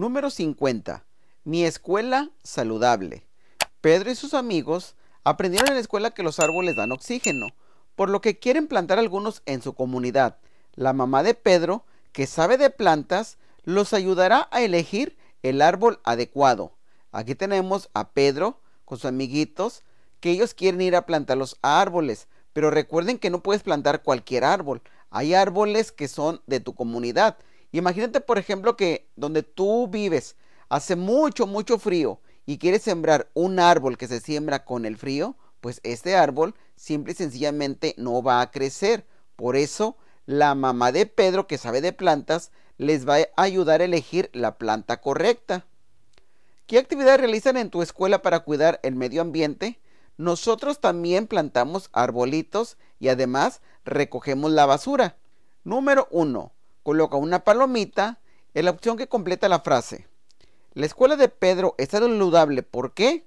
Número 50. Mi escuela saludable. Pedro y sus amigos aprendieron en la escuela que los árboles dan oxígeno, por lo que quieren plantar algunos en su comunidad. La mamá de Pedro, que sabe de plantas, los ayudará a elegir el árbol adecuado. Aquí tenemos a Pedro con sus amiguitos, que ellos quieren ir a plantar los árboles, pero recuerden que no puedes plantar cualquier árbol. Hay árboles que son de tu comunidad, Imagínate, por ejemplo, que donde tú vives hace mucho, mucho frío y quieres sembrar un árbol que se siembra con el frío, pues este árbol simple y sencillamente no va a crecer. Por eso, la mamá de Pedro, que sabe de plantas, les va a ayudar a elegir la planta correcta. ¿Qué actividad realizan en tu escuela para cuidar el medio ambiente? Nosotros también plantamos arbolitos y además recogemos la basura. Número 1. Coloca una palomita en la opción que completa la frase. La escuela de Pedro es saludable. ¿Por qué?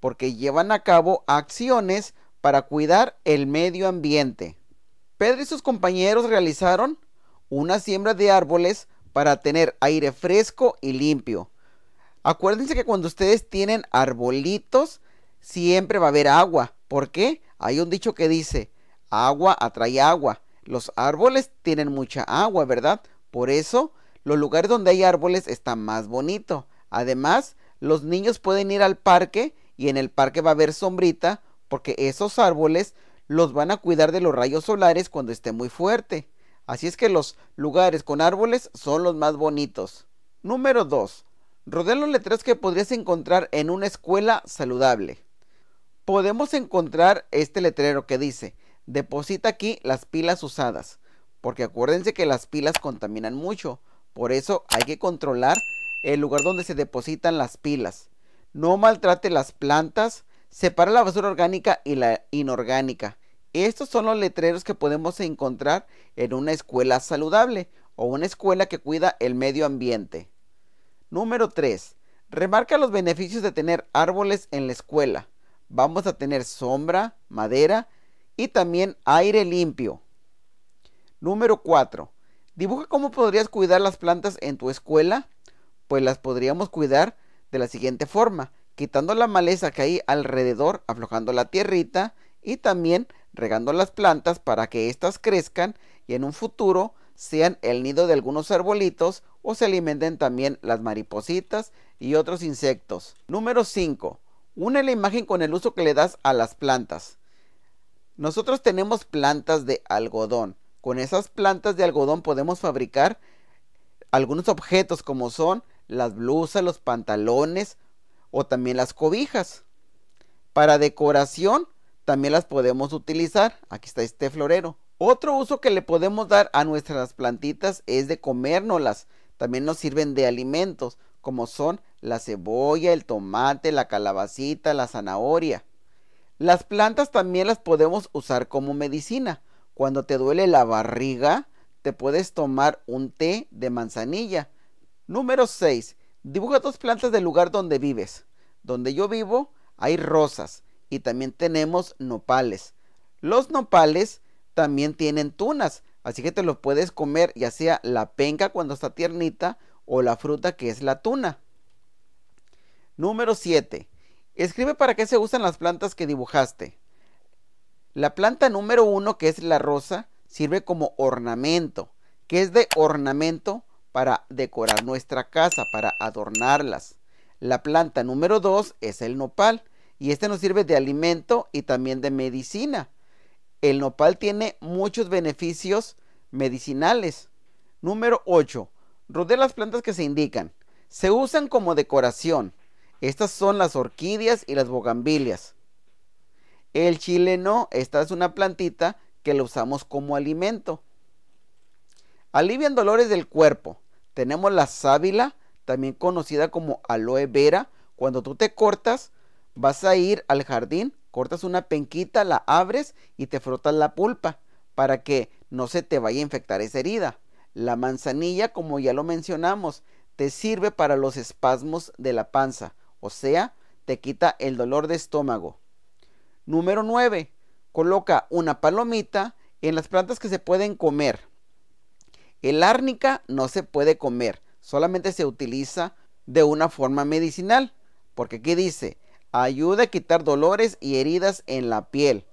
Porque llevan a cabo acciones para cuidar el medio ambiente. Pedro y sus compañeros realizaron una siembra de árboles para tener aire fresco y limpio. Acuérdense que cuando ustedes tienen arbolitos, siempre va a haber agua. ¿Por qué? Hay un dicho que dice, agua atrae agua. Los árboles tienen mucha agua, ¿verdad? Por eso, los lugares donde hay árboles están más bonitos. Además, los niños pueden ir al parque y en el parque va a haber sombrita porque esos árboles los van a cuidar de los rayos solares cuando esté muy fuerte. Así es que los lugares con árboles son los más bonitos. Número 2. Rodea los letreros que podrías encontrar en una escuela saludable. Podemos encontrar este letrero que dice, Deposita aquí las pilas usadas, porque acuérdense que las pilas contaminan mucho, por eso hay que controlar el lugar donde se depositan las pilas. No maltrate las plantas, separa la basura orgánica y la inorgánica. Estos son los letreros que podemos encontrar en una escuela saludable o una escuela que cuida el medio ambiente. Número 3. Remarca los beneficios de tener árboles en la escuela. Vamos a tener sombra, madera y también aire limpio. Número 4. Dibuja cómo podrías cuidar las plantas en tu escuela. Pues las podríamos cuidar de la siguiente forma, quitando la maleza que hay alrededor, aflojando la tierrita y también regando las plantas para que éstas crezcan y en un futuro sean el nido de algunos arbolitos o se alimenten también las maripositas y otros insectos. Número 5. Une la imagen con el uso que le das a las plantas. Nosotros tenemos plantas de algodón. Con esas plantas de algodón podemos fabricar algunos objetos como son las blusas, los pantalones o también las cobijas. Para decoración también las podemos utilizar. Aquí está este florero. Otro uso que le podemos dar a nuestras plantitas es de comérnoslas. También nos sirven de alimentos como son la cebolla, el tomate, la calabacita, la zanahoria. Las plantas también las podemos usar como medicina. Cuando te duele la barriga, te puedes tomar un té de manzanilla. Número 6. Dibuja dos plantas del lugar donde vives. Donde yo vivo hay rosas y también tenemos nopales. Los nopales también tienen tunas, así que te los puedes comer ya sea la penca cuando está tiernita o la fruta que es la tuna. Número 7. Escribe para qué se usan las plantas que dibujaste. La planta número uno, que es la rosa, sirve como ornamento, que es de ornamento para decorar nuestra casa, para adornarlas. La planta número dos es el nopal, y este nos sirve de alimento y también de medicina. El nopal tiene muchos beneficios medicinales. Número 8. Rodea las plantas que se indican. Se usan como decoración. Estas son las orquídeas y las bogambilias. El chileno, esta es una plantita que la usamos como alimento. Alivian dolores del cuerpo. Tenemos la sábila, también conocida como aloe vera. Cuando tú te cortas, vas a ir al jardín, cortas una penquita, la abres y te frotas la pulpa para que no se te vaya a infectar esa herida. La manzanilla, como ya lo mencionamos, te sirve para los espasmos de la panza o sea, te quita el dolor de estómago. Número 9. Coloca una palomita en las plantas que se pueden comer. El árnica no se puede comer, solamente se utiliza de una forma medicinal, porque aquí dice, ayuda a quitar dolores y heridas en la piel.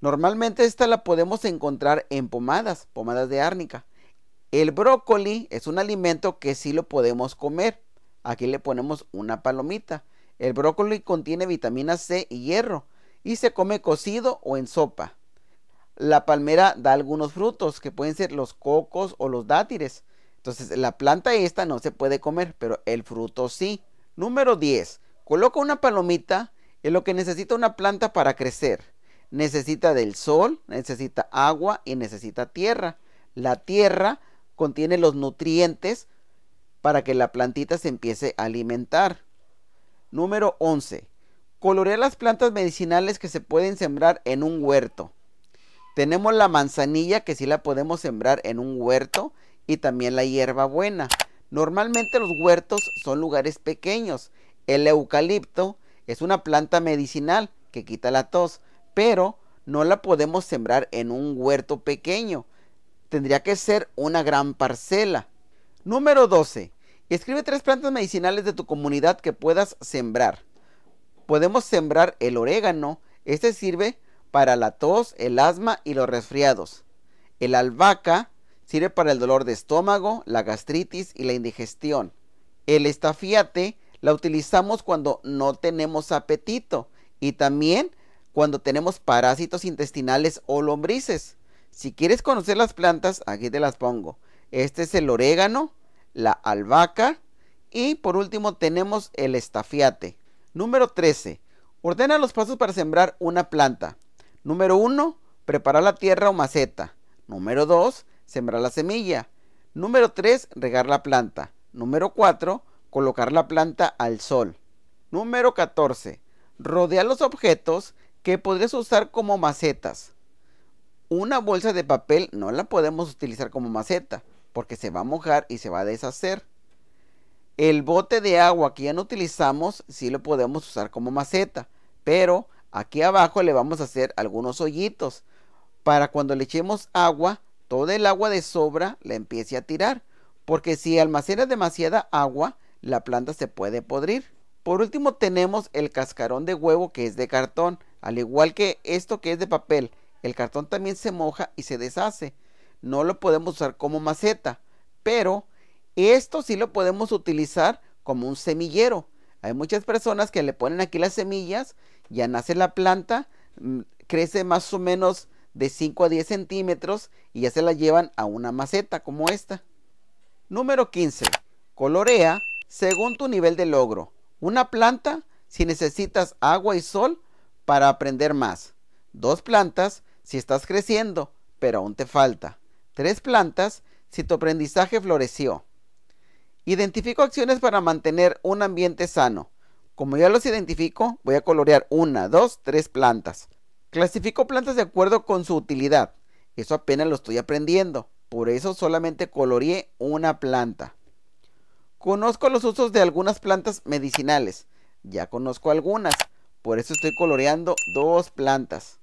Normalmente esta la podemos encontrar en pomadas, pomadas de árnica. El brócoli es un alimento que sí lo podemos comer, Aquí le ponemos una palomita. El brócoli contiene vitamina C y hierro y se come cocido o en sopa. La palmera da algunos frutos que pueden ser los cocos o los dátiles. Entonces la planta esta no se puede comer, pero el fruto sí. Número 10. Coloca una palomita en lo que necesita una planta para crecer. Necesita del sol, necesita agua y necesita tierra. La tierra contiene los nutrientes para que la plantita se empiece a alimentar. Número 11. Colorea las plantas medicinales que se pueden sembrar en un huerto. Tenemos la manzanilla que sí la podemos sembrar en un huerto y también la hierba buena. Normalmente los huertos son lugares pequeños. El eucalipto es una planta medicinal que quita la tos, pero no la podemos sembrar en un huerto pequeño. Tendría que ser una gran parcela. Número 12. Escribe tres plantas medicinales de tu comunidad que puedas sembrar. Podemos sembrar el orégano. Este sirve para la tos, el asma y los resfriados. El albahaca sirve para el dolor de estómago, la gastritis y la indigestión. El estafiate la utilizamos cuando no tenemos apetito y también cuando tenemos parásitos intestinales o lombrices. Si quieres conocer las plantas, aquí te las pongo. Este es el orégano, la albahaca y por último tenemos el estafiate. Número 13. Ordena los pasos para sembrar una planta. Número 1. Preparar la tierra o maceta. Número 2. Sembrar la semilla. Número 3. Regar la planta. Número 4. Colocar la planta al sol. Número 14. Rodea los objetos que podrías usar como macetas. Una bolsa de papel no la podemos utilizar como maceta porque se va a mojar y se va a deshacer. El bote de agua que ya no utilizamos sí lo podemos usar como maceta, pero aquí abajo le vamos a hacer algunos hoyitos para cuando le echemos agua, toda el agua de sobra la empiece a tirar, porque si almacena demasiada agua, la planta se puede podrir. Por último tenemos el cascarón de huevo que es de cartón, al igual que esto que es de papel, el cartón también se moja y se deshace no lo podemos usar como maceta, pero esto sí lo podemos utilizar como un semillero. Hay muchas personas que le ponen aquí las semillas, ya nace la planta, mm, crece más o menos de 5 a 10 centímetros y ya se la llevan a una maceta como esta. Número 15. Colorea según tu nivel de logro. Una planta si necesitas agua y sol para aprender más. Dos plantas si estás creciendo, pero aún te falta tres plantas, si tu aprendizaje floreció. Identifico acciones para mantener un ambiente sano. Como ya los identifico, voy a colorear una, dos, tres plantas. Clasifico plantas de acuerdo con su utilidad. Eso apenas lo estoy aprendiendo. Por eso solamente coloreé una planta. Conozco los usos de algunas plantas medicinales. Ya conozco algunas. Por eso estoy coloreando dos plantas.